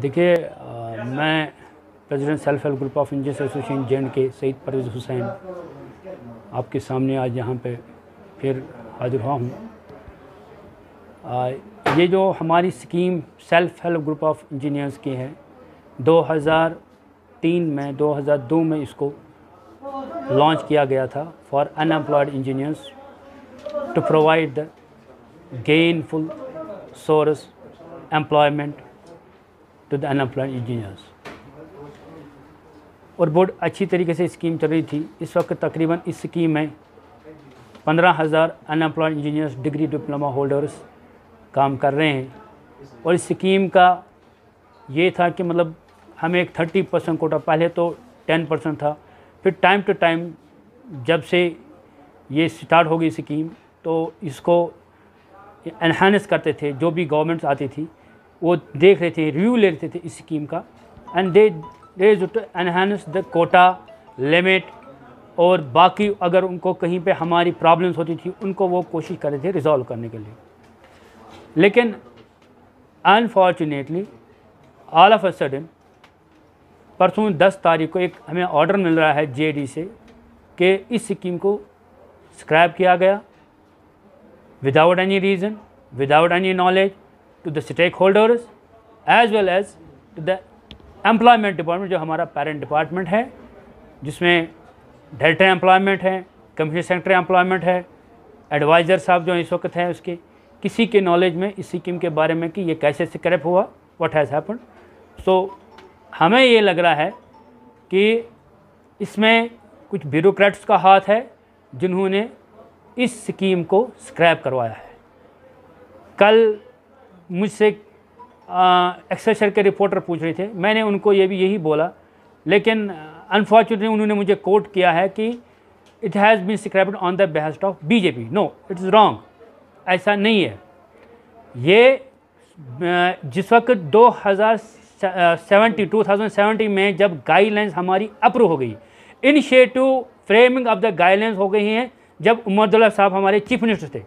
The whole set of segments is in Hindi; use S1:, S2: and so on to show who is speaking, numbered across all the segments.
S1: देखिए मैं president self help group of engineers association J K Saeed Parvez Hussain आपके सामने आज यहाँ पे फिर हाजिर हुआ हूँ ये जो हमारी scheme self help group of engineers की है 2003 में 2002 में इसको लॉन्च किया गया था for unemployed engineers to provide the gainful source employment to the unemployed engineers और बोर्ड अच्छी तरीके से स्कीम चल रही थी इस वक्त तकरीबन इस स्कीम में पंद्रह हज़ार unemployed engineers degree diploma holders काम कर रहे हैं और इस स्कीम का ये था कि मतलब हमें एक थर्टी परसेंट कोटा पहले तो टेन परसेंट था फिर टाइम टू टाइम जब से ये स्टार्ट हो गई स्कीम तो इसको एनहानस करते थे जो भी गवर्नमेंट्स आती थी वो देख रहे थे रिव्यू ले रहे थे इस स्कीम का and they they enhance the quota limit और बाकी अगर उनको कहीं पे हमारी प्रॉब्लम्स होती थी उनको वो कोशिश कर रहे थे रिजॉल्व करने के लिए लेकिन unfortunately all of a sudden परसों दस तारीख को एक हमें ऑर्डर मिल रहा है जेडी से कि इस स्कीम को स्क्रैप किया गया without any reason without any knowledge to the stakeholders as well as to the employment department जो हमारा पेरेंट डिपार्टमेंट है जिसमें डेल्टा एम्प्लॉयमेंट है कमीशन सेक्टर एम्प्लॉयमेंट है एडवाइज़र साहब जो इस वक्त हैं उसके किसी के नॉलेज में इस स्कीम के बारे में कि ये कैसे से करप हुआ वट हैज़ हैपन सो हमें ये लग रहा है कि इसमें कुछ ब्यूरोक्रेट्स का हाथ है जिन्होंने इस स्कीम को स्क्रैप करवाया है कल मुझसे एक्सेसर के रिपोर्टर पूछ रहे थे मैंने उनको ये भी यही बोला लेकिन अनफॉर्चुनेटली उन्होंने मुझे कोट किया है कि it has been scribed on the best of BJP no it is wrong ऐसा नहीं है ये जिस वक्त दो हज़ार सेवेंटी टू थाउजेंड सेवेंटी में जब गाइडलाइंस हमारी अप्रूव हो गई initiative framing of the guidelines हो गई हैं जब उमरदुल्ला साहब हमारे चीफ मिनिस्टर थे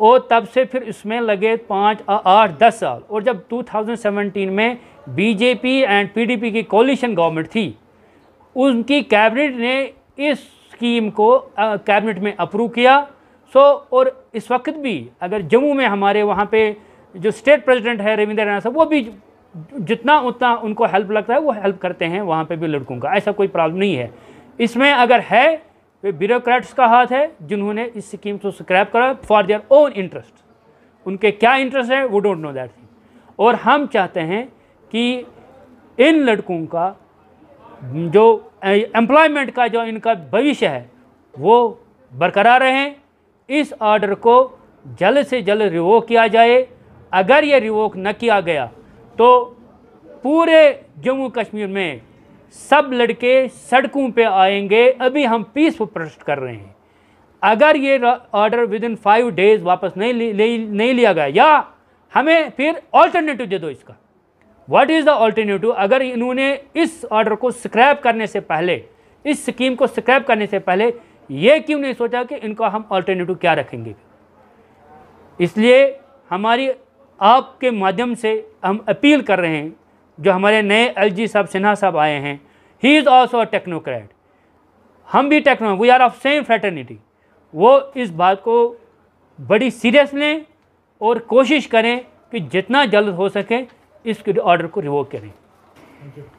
S1: और तब से फिर इसमें लगे पाँच आठ दस साल और जब 2017 में बीजेपी एंड पीडीपी की कोलिशन गवर्नमेंट थी उनकी कैबिनेट ने इस स्कीम को कैबिनेट में अप्रूव किया सो और इस वक्त भी अगर जम्मू में हमारे वहाँ पे जो स्टेट प्रेसिडेंट है रविंद्र राणा साहब वो भी जितना उतना उनको हेल्प लगता है वो हेल्प करते हैं वहाँ पे भी लड़कों का ऐसा कोई प्रॉब्लम नहीं है इसमें अगर है वे ब्यूरोक्रेट्स का हाथ है जिन्होंने इस स्कीम को स्क्रैप करा फॉर देयर ओन इंटरेस्ट उनके क्या इंटरेस्ट है वो डोंट नो दैट थिंग और हम चाहते हैं कि इन लड़कों का जो एम्प्लॉयमेंट का जो इनका भविष्य है वो बरकरार रहें इस ऑर्डर को जल्द से जल्द रिवोक किया जाए अगर ये रिवोक न किया गया तो पूरे जम्मू कश्मीर में सब लड़के सड़कों पे आएंगे अभी हम पीस प्रोटेस्ट कर रहे हैं अगर ये order within five days वापस नहीं ले, ले, नहीं लिया गया या हमें फिर ऑल्टरनेटिव दे दो इसका व्हाट इज़ द ऑल्टरनेटिव अगर इन्होंने इस ऑर्डर को स्क्रैप करने से पहले इस स्कीम को स्क्रैप करने से पहले ये क्यों नहीं सोचा कि इनको हम ऑल्टरनेटिव क्या रखेंगे इसलिए हमारी आपके माध्यम से हम अपील कर रहे हैं जो हमारे नए एल जी साहब सिन्हा साहब आए हैं he is also a technocrat हम भी techno we are of same fraternity वो इस बात को बड़ी सीरियस लें और कोशिश करें कि जितना जल्द हो सके इस ऑर्डर को रिवोक करें